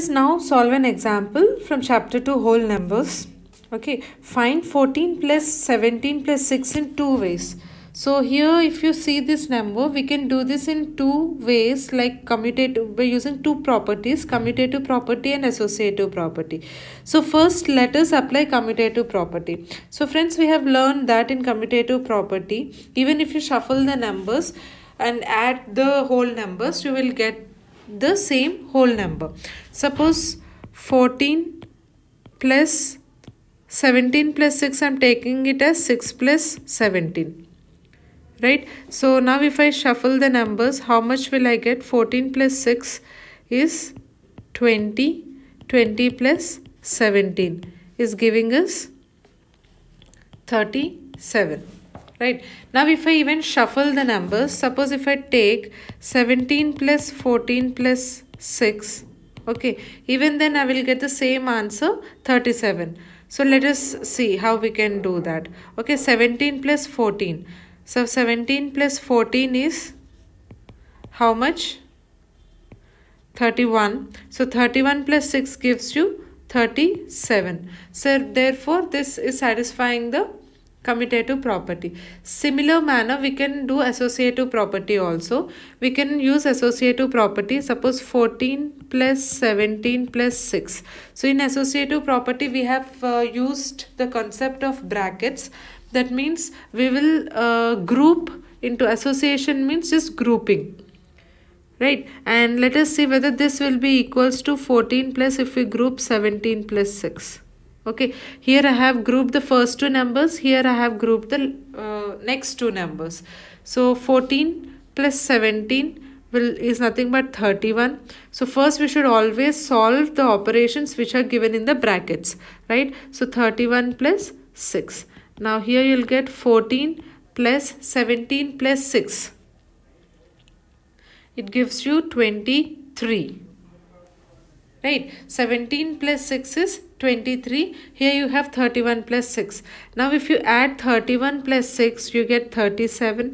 us now solve an example from chapter 2 whole numbers. Okay, find 14 plus 17 plus 6 in two ways. So here if you see this number, we can do this in two ways like commutative by using two properties, commutative property and associative property. So first let us apply commutative property. So friends we have learned that in commutative property, even if you shuffle the numbers and add the whole numbers, you will get the same whole number. Suppose 14 plus 17 plus 6 I am taking it as 6 plus 17 right so now if I shuffle the numbers how much will I get 14 plus 6 is 20 20 plus 17 is giving us 37 right now if i even shuffle the numbers suppose if i take 17 plus 14 plus 6 okay even then i will get the same answer 37 so let us see how we can do that okay 17 plus 14 so 17 plus 14 is how much 31 so 31 plus 6 gives you 37 so therefore this is satisfying the commutative property. Similar manner we can do associative property also. We can use associative property suppose 14 plus 17 plus 6. So in associative property we have uh, used the concept of brackets that means we will uh, group into association means just grouping right and let us see whether this will be equals to 14 plus if we group 17 plus 6 okay here i have grouped the first two numbers here i have grouped the uh, next two numbers so 14 plus 17 will is nothing but 31 so first we should always solve the operations which are given in the brackets right so 31 plus 6 now here you'll get 14 plus 17 plus 6 it gives you 23 right 17 plus 6 is 23 here you have 31 plus 6 now if you add 31 plus 6 you get 37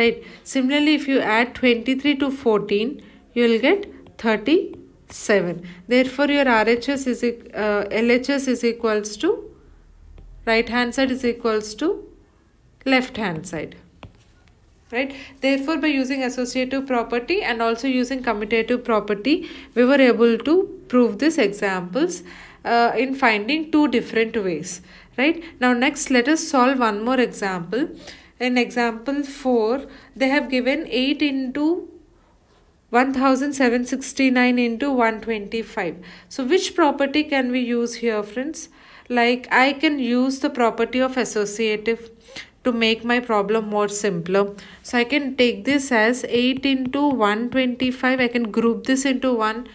right similarly if you add 23 to 14 you will get 37 therefore your RHS is uh, LHS is equals to right hand side is equals to left hand side right therefore by using associative property and also using commutative property we were able to prove these examples uh, in finding two different ways right now next let us solve one more example in example 4 they have given 8 into 1769 into 125 so which property can we use here friends like i can use the property of associative to make my problem more simpler. So I can take this as 8 into 125. I can group this into 1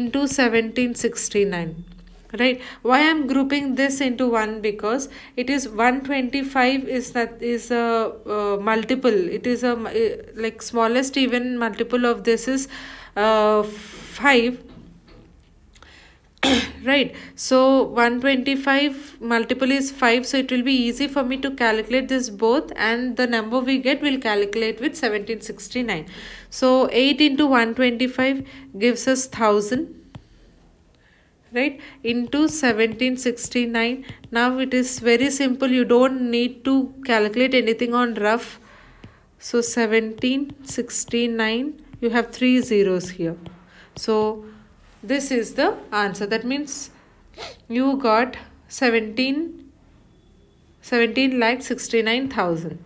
into 1769 right why i'm grouping this into one because it is 125 is that is a uh, multiple it is a eh, like smallest even multiple of this is uh, 5 right so 125 multiple is 5 so it will be easy for me to calculate this both and the number we get will calculate with 1769 so 8 into 125 gives us 1000 right into 1769 now it is very simple you don't need to calculate anything on rough so 1769 you have three zeros here so this is the answer. That means you got 17, 17 lakh 69,000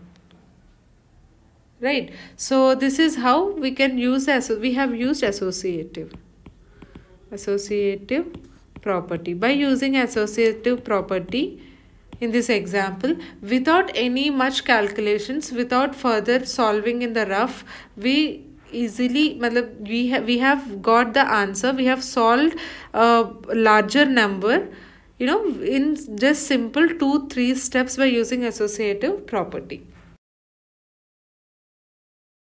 right so this is how we can use as we have used associative associative property by using associative property in this example without any much calculations without further solving in the rough we easily matlab we have we have got the answer we have solved a larger number you know in just simple two three steps by using associative property